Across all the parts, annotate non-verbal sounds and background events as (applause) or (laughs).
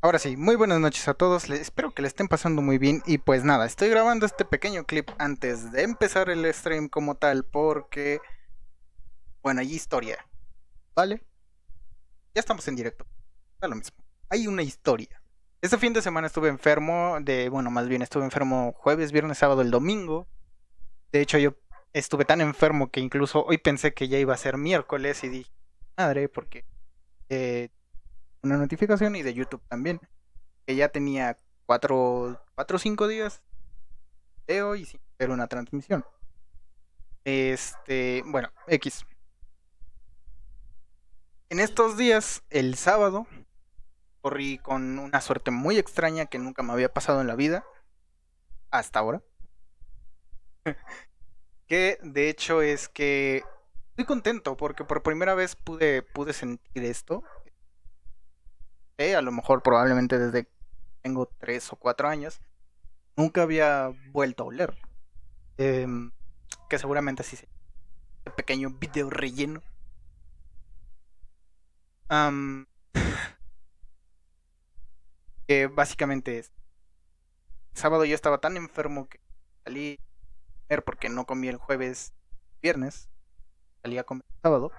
Ahora sí, muy buenas noches a todos, espero que le estén pasando muy bien y pues nada, estoy grabando este pequeño clip antes de empezar el stream como tal porque, bueno, hay historia, ¿vale? Ya estamos en directo, está lo mismo, hay una historia. Este fin de semana estuve enfermo, de, bueno, más bien estuve enfermo jueves, viernes, sábado, el domingo. De hecho yo estuve tan enfermo que incluso hoy pensé que ya iba a ser miércoles y dije, madre, porque... Eh, una notificación y de YouTube también. Que ya tenía 4 o 5 días de hoy sin hacer una transmisión. Este, bueno, X. En estos días, el sábado, corrí con una suerte muy extraña que nunca me había pasado en la vida, hasta ahora. (laughs) que de hecho es que estoy contento porque por primera vez pude, pude sentir esto, a lo mejor probablemente desde tengo tres o cuatro años, nunca había vuelto a oler. Em, que seguramente sí se pequeño video relleno. (laughs) que básicamente es. sábado yo estaba tan enfermo que salí a comer porque no comí el jueves, viernes. Salí a comer el sábado.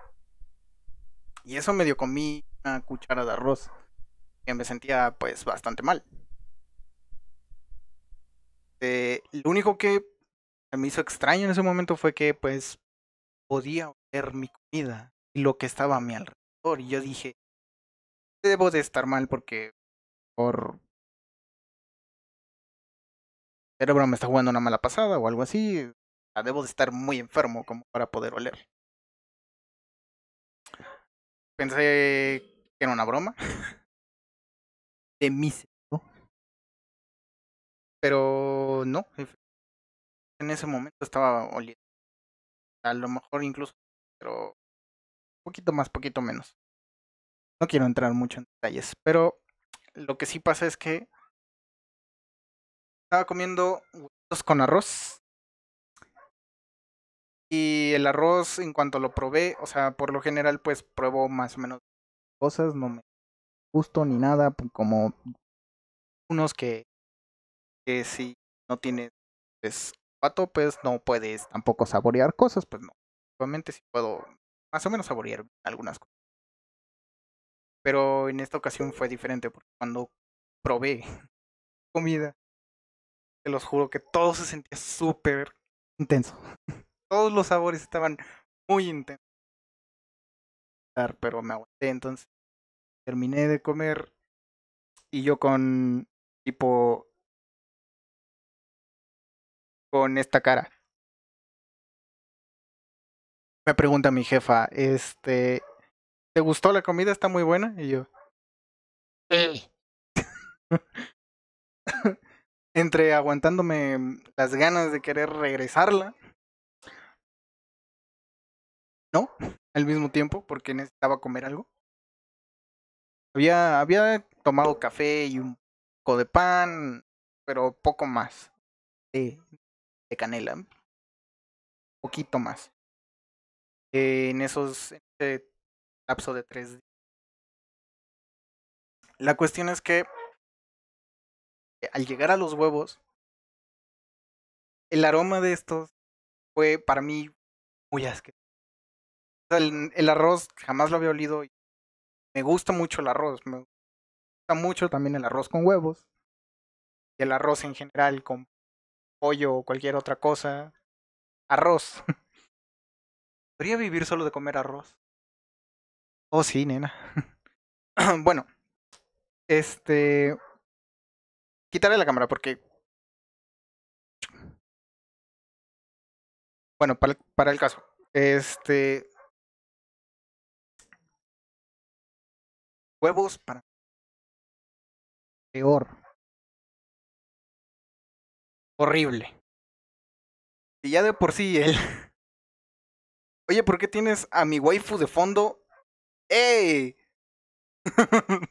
Y eso medio comí una cuchara de arroz me sentía pues bastante mal. Eh, lo único que me hizo extraño en ese momento fue que pues podía oler mi comida y lo que estaba a mi alrededor. Y yo dije, debo de estar mal porque por cerebro me está jugando una mala pasada o algo así. Debo de estar muy enfermo como para poder oler. Pensé que era una broma. (laughs) de Pero no, en ese momento estaba oliendo. A lo mejor incluso, pero Un poquito más, poquito menos. No quiero entrar mucho en detalles, pero lo que sí pasa es que estaba comiendo huevos con arroz. Y el arroz, en cuanto lo probé, o sea, por lo general, pues pruebo más o menos cosas, no me justo ni nada, pues, como unos que, que si no tienes pues, pato, pues no puedes tampoco saborear cosas, pues no. Obviamente sí puedo más o menos saborear algunas cosas. Pero en esta ocasión fue diferente porque cuando probé (laughs) comida, te los juro que todo se sentía súper intenso. (laughs) Todos los sabores estaban muy intensos. Pero me aguanté, entonces terminé de comer y yo con tipo con esta cara. Me pregunta mi jefa, este, ¿te gustó la comida? Está muy buena y yo. (laughs) Entre aguantándome mm, las ganas de querer regresarla. No, al mismo tiempo porque necesitaba comer algo. Había, había tomado café y un poco de pan, pero poco más de, canela. Un poquito más. en esos ese lapso de tres días. La cuestión es que eh, al llegar a los huevos, el aroma de estos fue para mí muy asqueroso. El, arroz jamás lo había olido me gusta mucho el arroz, me gusta mucho también el arroz con huevos, y el arroz en general con pollo o cualquier otra cosa. Arroz. (laughs) ¿Podría vivir solo de comer arroz? Oh, sí, nena. (clears throat) bueno, este... Quitaré la cámara porque... Bueno, para, para el caso. Este, huevos para peor. Horrible. Y ya de por sí él. (laughs) Oye, ¿por qué tienes a mi waifu de fondo? ¡Ey! (laughs)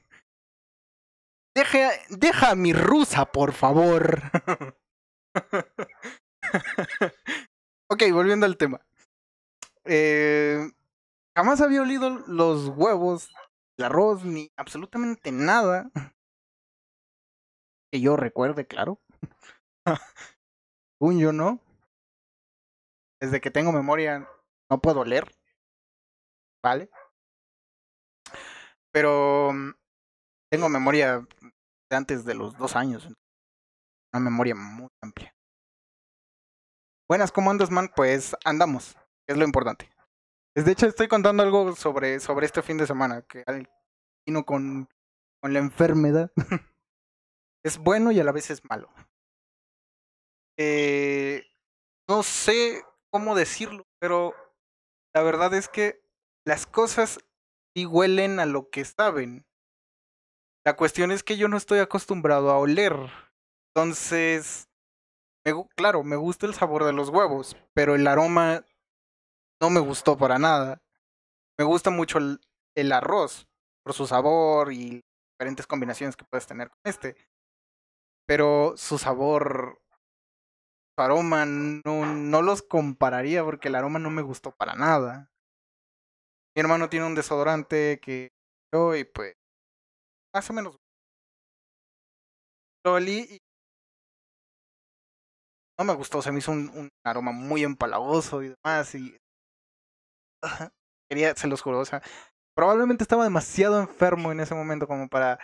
deja, deja a mi rusa, por favor. (laughs) ok, volviendo al tema. Eh, jamás había olido los huevos el arroz, ni absolutamente nada. Que yo recuerde, claro. Un (laughs) yo no. Desde que tengo memoria no puedo leer. ¿Vale? Pero mm, tengo memoria de antes de los dos años. Una memoria muy amplia. Buenas, ¿cómo andas, man? Pues andamos. Es lo importante. De hecho, estoy contando algo sobre, sobre este fin de semana, que vino con, con la enfermedad (laughs) es bueno y a la vez es malo. Eh, no sé cómo decirlo, pero la verdad es que las cosas sí huelen a lo que saben. La cuestión es que yo no estoy acostumbrado a oler. Entonces, claro, me gusta el sabor de los huevos, pero el aroma no me gustó para nada. Me gusta mucho el, el arroz por su sabor y diferentes combinaciones que puedes tener con este. Pero su sabor, su aroma, no, no los compararía porque el aroma no me gustó para nada. Mi hermano tiene un desodorante que yo y pues más o menos lo olí y no me gustó, se me hizo un, aroma muy empalagoso y demás y Quería, se los juro, o sea, probablemente estaba demasiado enfermo en ese momento como para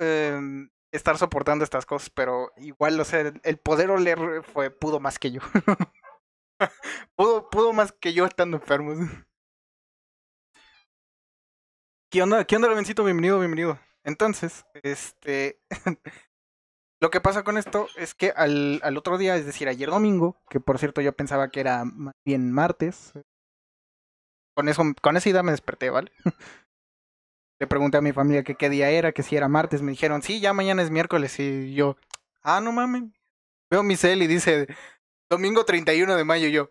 em, estar soportando estas cosas, pero igual, o sea, el poder oler fue, pudo más que yo. (laughs) pudo, pudo más que yo estando enfermo. ¿Qué onda? ¿Qué onda, vencito Bienvenido, bienvenido. Entonces, este. (laughs) lo que pasa con esto es que al, al, otro día, es decir, ayer domingo, que por cierto yo pensaba que era más bien martes, con, eso, con esa idea me desperté, ¿vale? (laughs) Le pregunté a mi familia que qué día era, que si era martes. Me dijeron, sí, ya mañana es miércoles. Y yo, ah, no mames. Veo mi cel y dice, domingo 31 de mayo. yo,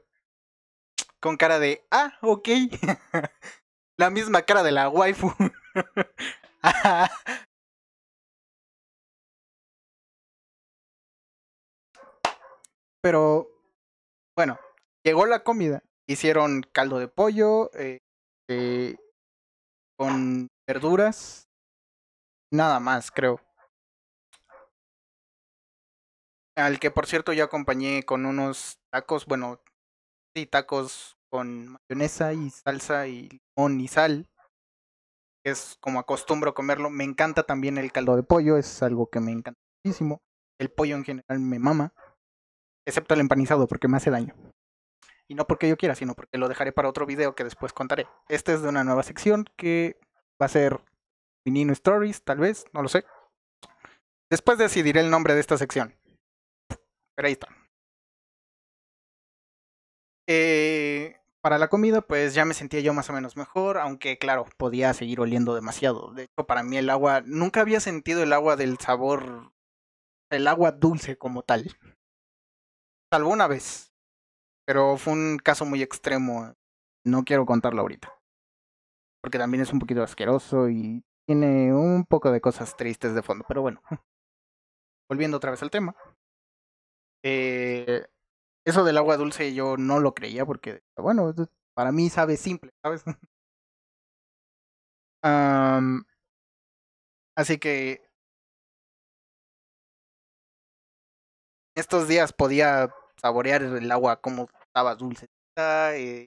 con cara de, ah, ok. (laughs) la misma cara de la waifu. (laughs) Pero, bueno, llegó la comida hicieron caldo de pollo este, con verduras. Nada más, creo. Al que, por cierto, yo acompañé con unos tacos, bueno, sí, tacos con mayonesa y salsa y limón y sal. Es como acostumbro comerlo. Me encanta también el caldo de pollo, es algo que me encanta muchísimo. El pollo en general me mama, excepto el empanizado porque me hace daño. Y no porque yo quiera, sino porque lo dejaré para otro video que después contaré. Este es de una nueva sección que va a ser Minino Stories, tal vez, no lo sé. Después decidiré el nombre de esta sección. Pero ahí está. Eh, para la comida, pues ya me sentía yo más o menos mejor, aunque claro, podía seguir oliendo demasiado. De hecho, para mí el agua, nunca había sentido el agua del sabor, el agua dulce como tal. Salvo una vez, pero fue un caso muy extremo. No quiero contarlo ahorita. Porque también es un poquito asqueroso y tiene un poco de cosas tristes de fondo. Pero bueno, (laughs) volviendo otra vez al tema. Eh, eso del agua dulce yo no lo creía porque, bueno, para mí sabe simple, ¿sabes? (laughs) así que estos días podía saborear el agua, como estaba dulce, eh,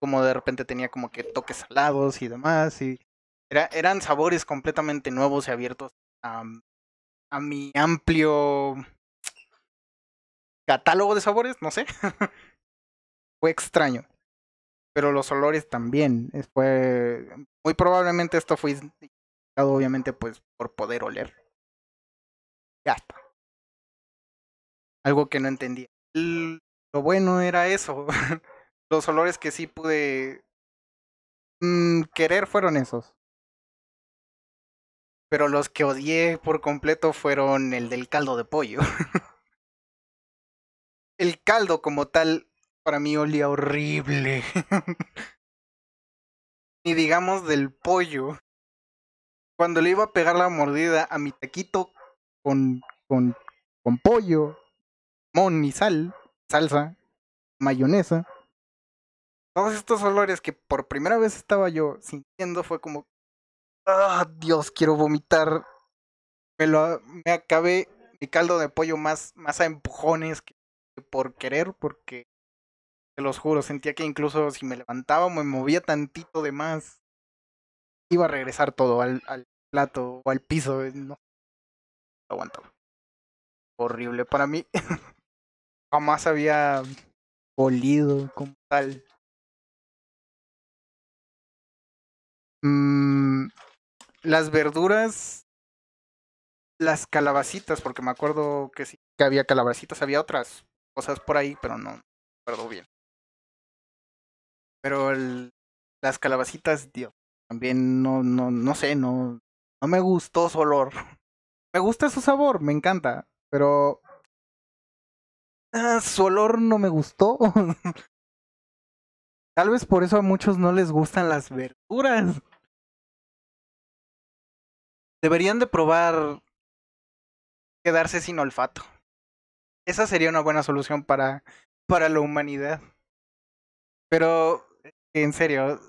como de repente tenía como que toques salados y demás. Y era, eran sabores completamente nuevos y abiertos a, mi amplio catálogo de sabores, no sé. (laughs) Fue extraño. Pero los olores también. Eh, fue. Muy probablemente esto fue indicado obviamente, pues, por poder oler. Ya está. Algo que no entendía lo bueno era eso. (laughs) Los olores que sí pude mm, querer fueron esos. Pero los que odié por completo fueron el del caldo de pollo. (laughs) el caldo como tal para mí olía horrible. Ni (laughs) digamos del pollo. Cuando le iba a pegar la mordida a mi taquito con con con pollo, limón y sal, salsa, mayonesa. Todos estos olores que por primera vez estaba yo sintiendo fue como, ah, Dios, quiero vomitar. Me, lo, me acabé mi caldo de pollo más, más a empujones que por querer, porque te los juro, sentía que incluso si me levantaba me movía tantito de más, iba a regresar todo al, al plato o al piso. No, eh, no aguantaba. Horrible para mí. (laughs) jamás había olido como tal. Mm, las verduras, las calabacitas, porque me acuerdo que sí que había calabacitas, había otras cosas por ahí, pero no acuerdo bien. Pero el, las calabacitas, Dios, también no, no, no sé, no, no me gustó su olor. (laughs) Me gusta su sabor, me encanta, pero Ah, su olor no me gustó. (laughs) Tal vez por eso a muchos no les gustan las verduras. Deberían de probar quedarse sin olfato. Esa sería una buena solución para, para la humanidad. Pero, en serio,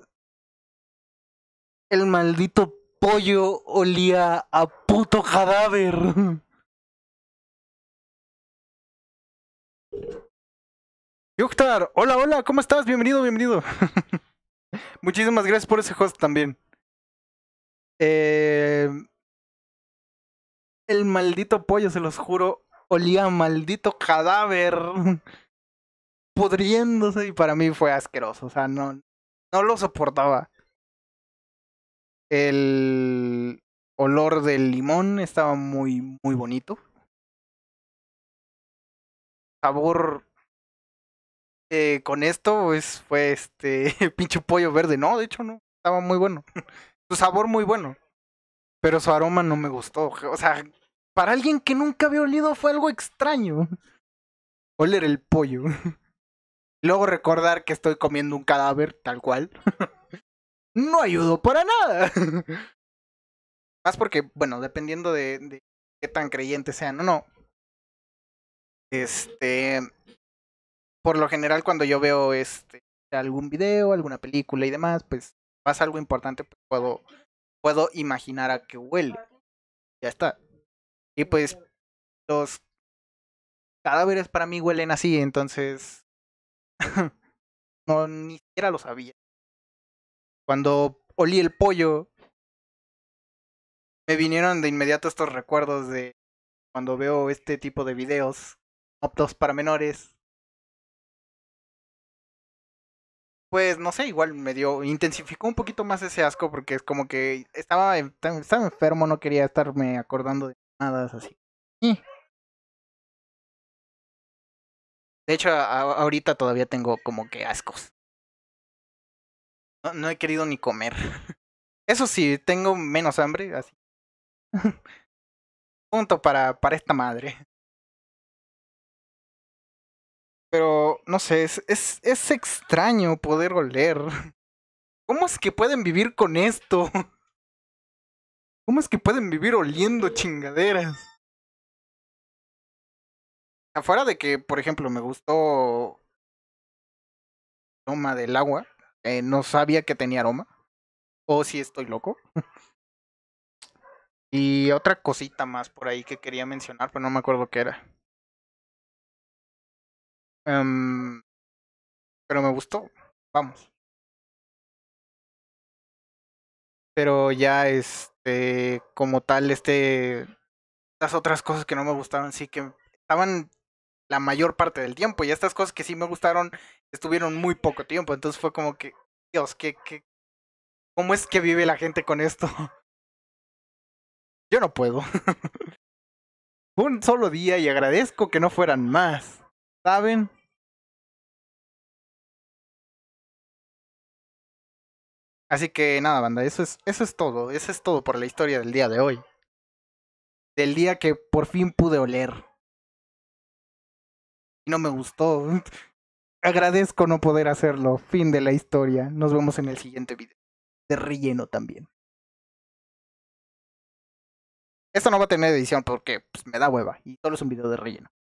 el maldito pollo olía a puto cadáver. (laughs) Yuktar, hola, hola, ¿cómo estás? Bienvenido, bienvenido. (laughs) Muchísimas gracias por ese host también. Eh, el maldito pollo, se los juro, olía a maldito cadáver. (laughs) pudriéndose y para mí fue asqueroso, o sea, no, no lo soportaba. El olor del limón estaba muy, muy bonito sabor eh, con esto pues, fue este (laughs) pinche pollo verde. No, de hecho no, estaba muy bueno. su sabor muy bueno. Pero su aroma no me gustó. O sea, para alguien que nunca había olido fue algo extraño. Oler el pollo. (laughs) Luego recordar que estoy comiendo un cadáver, tal cual. (laughs) no ayudó para nada. Más porque, bueno, dependiendo de, de qué tan creyente sean no, no, este, por lo general cuando yo veo este algún video, alguna película y demás, pues pasa algo importante, pues, puedo puedo imaginar a qué huele. Ya está. Y pues los cadáveres para mí huelen así, entonces (laughs) no ni siquiera lo sabía. Cuando olí el pollo me vinieron de inmediato estos recuerdos de cuando veo este tipo de videos Optos para menores. Pues no sé, igual me dio, intensificó un poquito más ese asco porque es como que estaba, estaba enfermo, no quería estarme acordando de nada así. De hecho, ahorita todavía tengo como que ascos. No, no he querido ni comer. (laughs) Eso sí, tengo menos hambre, así. (laughs) Punto para, para esta madre. Pero, no sé, es, es, es extraño poder oler. ¿Cómo es que pueden vivir con esto? (laughs) ¿Cómo es que pueden vivir oliendo chingaderas? Afuera de que, por ejemplo, me gustó aroma del agua, eh, no sabía que tenía aroma. O si estoy loco. (laughs) y otra cosita más por ahí que quería mencionar, pero no me acuerdo qué era. Em, pero me gustó. Vamos. Pero ya este, como tal, este, las otras cosas que no me gustaron, sí que estaban la mayor parte del tiempo. Y estas cosas que sí me gustaron estuvieron muy poco tiempo. Entonces fue como que, Dios, que, que, ¿cómo es que vive la gente con esto? Yo no puedo. (laughs) Un solo día y agradezco que no fueran más. ¿Saben? Así que nada, banda, eso es, eso es todo. Eso es todo por la historia del día de hoy. Del día que por fin pude oler. Y no me gustó. (laughs) Agradezco no poder hacerlo. Fin de la historia. Nos vemos en el siguiente video. De relleno también. Esto no va a tener edición porque pues, me da hueva. Y solo es un video de relleno.